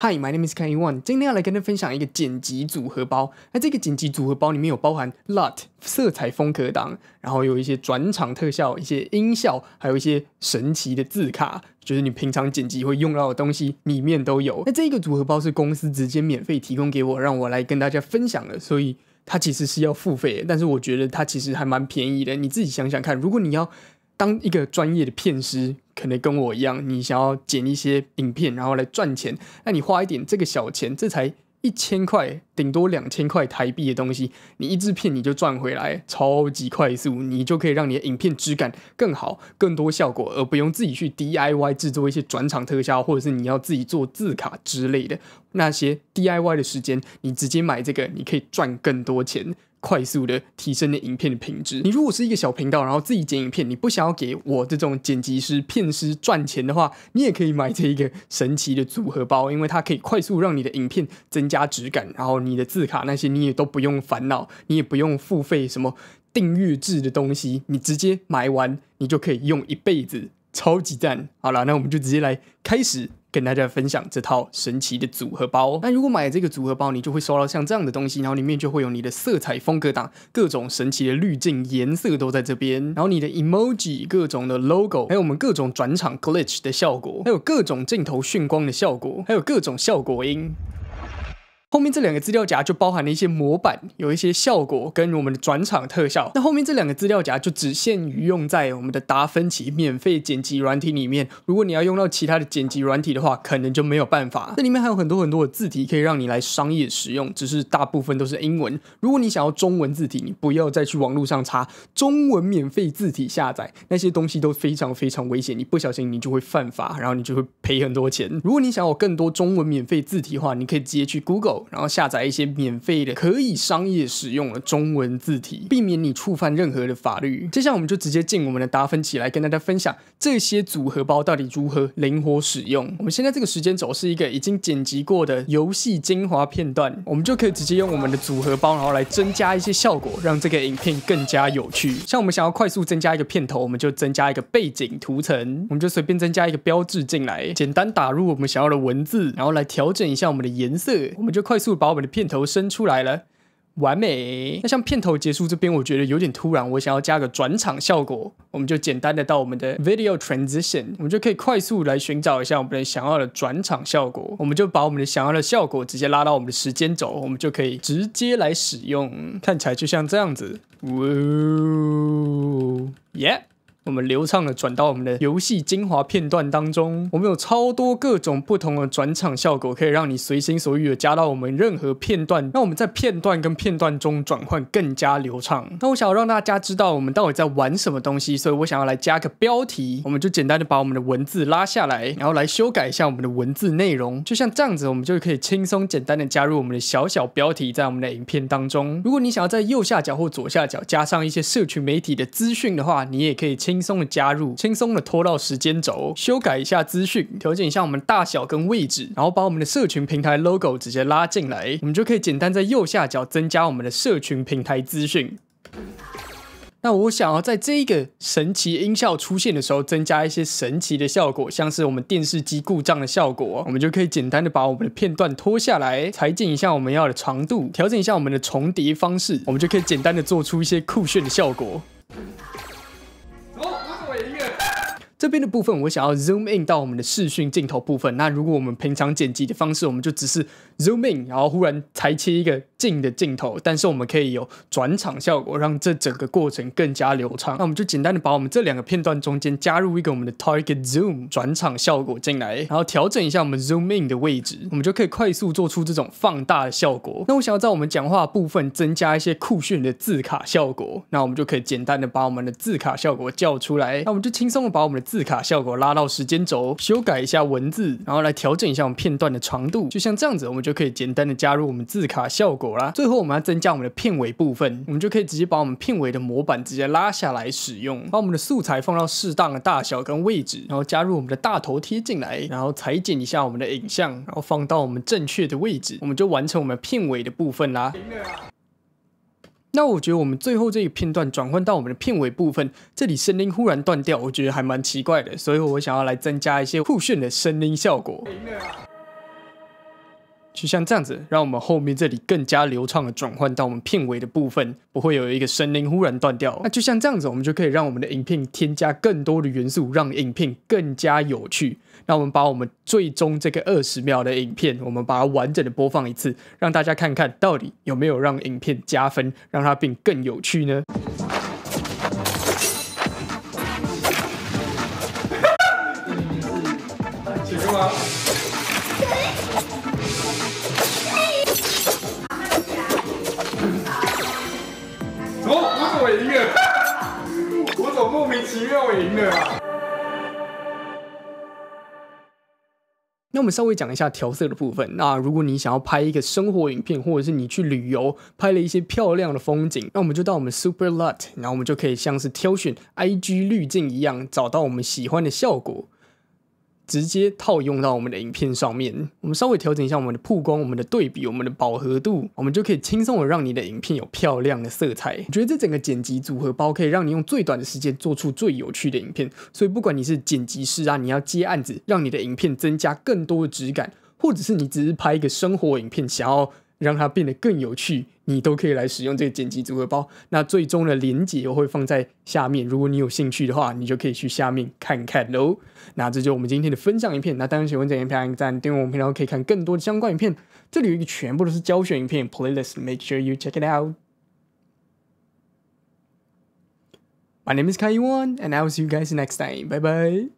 Hi，my name is k a n y u a n 今天要来跟大家分享一个剪辑组合包。那这个剪辑组合包里面有包含 LUT 色彩风格档，然后有一些转场特效、一些音效，还有一些神奇的字卡，就是你平常剪辑会用到的东西里面都有。那这个组合包是公司直接免费提供给我，让我来跟大家分享的。所以它其实是要付费，但是我觉得它其实还蛮便宜的。你自己想想看，如果你要当一个专业的片师。可能跟我一样，你想要剪一些影片，然后来赚钱。那你花一点这个小钱，这才一千块，顶多两千块台币的东西，你一制片你就赚回来，超级快速，你就可以让你的影片质感更好，更多效果，而不用自己去 DIY 制作一些转场特效，或者是你要自己做字卡之类的那些 DIY 的时间，你直接买这个，你可以赚更多钱。快速的提升你影片的品质。你如果是一个小频道，然后自己剪影片，你不想要给我这种剪辑师、片师赚钱的话，你也可以买这一个神奇的组合包，因为它可以快速让你的影片增加质感，然后你的字卡那些你也都不用烦恼，你也不用付费什么订阅制的东西，你直接买完你就可以用一辈子，超级赞！好了，那我们就直接来开始。跟大家分享这套神奇的组合包。那如果买这个组合包，你就会收到像这样的东西，然后里面就会有你的色彩风格档、各种神奇的滤镜、颜色都在这边。然后你的 emoji、各种的 logo，还有我们各种转场 glitch 的效果，还有各种镜头炫光的效果，还有各种效果音。后面这两个资料夹就包含了一些模板，有一些效果跟我们的转场特效。那后面这两个资料夹就只限于用在我们的达芬奇免费剪辑软体里面。如果你要用到其他的剪辑软体的话，可能就没有办法。这里面还有很多很多的字体可以让你来商业使用，只是大部分都是英文。如果你想要中文字体，你不要再去网络上查中文免费字体下载，那些东西都非常非常危险，你不小心你就会犯法，然后你就会赔很多钱。如果你想要更多中文免费字体的话，你可以直接去 Google。然后下载一些免费的、可以商业使用的中文字体，避免你触犯任何的法律。接下来我们就直接进我们的达芬奇，来跟大家分享这些组合包到底如何灵活使用。我们现在这个时间轴是一个已经剪辑过的游戏精华片段，我们就可以直接用我们的组合包，然后来增加一些效果，让这个影片更加有趣。像我们想要快速增加一个片头，我们就增加一个背景图层，我们就随便增加一个标志进来，简单打入我们想要的文字，然后来调整一下我们的颜色，我们就。快速把我们的片头升出来了，完美。那像片头结束这边，我觉得有点突然，我想要加个转场效果，我们就简单的到我们的 Video Transition，我们就可以快速来寻找一下我们想要的转场效果。我们就把我们的想要的效果直接拉到我们的时间轴，我们就可以直接来使用。看起来就像这样子，呜耶！我们流畅的转到我们的游戏精华片段当中，我们有超多各种不同的转场效果，可以让你随心所欲的加到我们任何片段。那我们在片段跟片段中转换更加流畅。那我想要让大家知道我们到底在玩什么东西，所以我想要来加个标题。我们就简单的把我们的文字拉下来，然后来修改一下我们的文字内容。就像这样子，我们就可以轻松简单的加入我们的小小标题在我们的影片当中。如果你想要在右下角或左下角加上一些社群媒体的资讯的话，你也可以轻。轻松的加入，轻松的拖到时间轴，修改一下资讯，调整一下我们大小跟位置，然后把我们的社群平台 logo 直接拉进来，我们就可以简单在右下角增加我们的社群平台资讯。那我想要在这个神奇音效出现的时候，增加一些神奇的效果，像是我们电视机故障的效果，我们就可以简单的把我们的片段拖下来，裁剪一下我们要的长度，调整一下我们的重叠方式，我们就可以简单的做出一些酷炫的效果。这边的部分，我想要 zoom in 到我们的视讯镜头部分。那如果我们平常剪辑的方式，我们就只是 zoom in，然后忽然裁切一个。镜的镜头，但是我们可以有转场效果，让这整个过程更加流畅。那我们就简单的把我们这两个片段中间加入一个我们的 Target Zoom 转场效果进来，然后调整一下我们 Zoom In 的位置，我们就可以快速做出这种放大的效果。那我想要在我们讲话部分增加一些酷炫的字卡效果，那我们就可以简单的把我们的字卡效果叫出来。那我们就轻松的把我们的字卡效果拉到时间轴，修改一下文字，然后来调整一下我们片段的长度，就像这样子，我们就可以简单的加入我们字卡效果。好啦。最后我们要增加我们的片尾部分，我们就可以直接把我们片尾的模板直接拉下来使用，把我们的素材放到适当的大小跟位置，然后加入我们的大头贴进来，然后裁剪一下我们的影像，然后放到我们正确的位置，我们就完成我们片尾的部分啦。那我觉得我们最后这一片段转换到我们的片尾部分，这里声音忽然断掉，我觉得还蛮奇怪的，所以我想要来增加一些酷炫的声音效果。就像这样子，让我们后面这里更加流畅的转换到我们片尾的部分，不会有一个声音忽然断掉。那就像这样子，我们就可以让我们的影片添加更多的元素，让影片更加有趣。那我们把我们最终这个二十秒的影片，我们把它完整的播放一次，让大家看看到底有没有让影片加分，让它变更有趣呢？哈哈，请十六赢了。那我们稍微讲一下调色的部分。那如果你想要拍一个生活影片，或者是你去旅游拍了一些漂亮的风景，那我们就到我们 Super l o t 然后我们就可以像是挑选 IG 滤镜一样，找到我们喜欢的效果。直接套用到我们的影片上面，我们稍微调整一下我们的曝光、我们的对比、我们的饱和度，我们就可以轻松的让你的影片有漂亮的色彩。我觉得这整个剪辑组合包可以让你用最短的时间做出最有趣的影片。所以不管你是剪辑师啊，你要接案子，让你的影片增加更多的质感，或者是你只是拍一个生活影片，想要。让它变得更有趣，你都可以来使用这个剪辑组合包。那最终的连接我会放在下面，如果你有兴趣的话，你就可以去下面看看喽。那这就是我们今天的分享影片。那当然喜欢这影片按个赞，订阅我们频道可以看更多的相关影片。这里有一个全部都是教学影片 playlist，make sure you check it out. My name is Kai w a n and I will see you guys next time. Bye bye.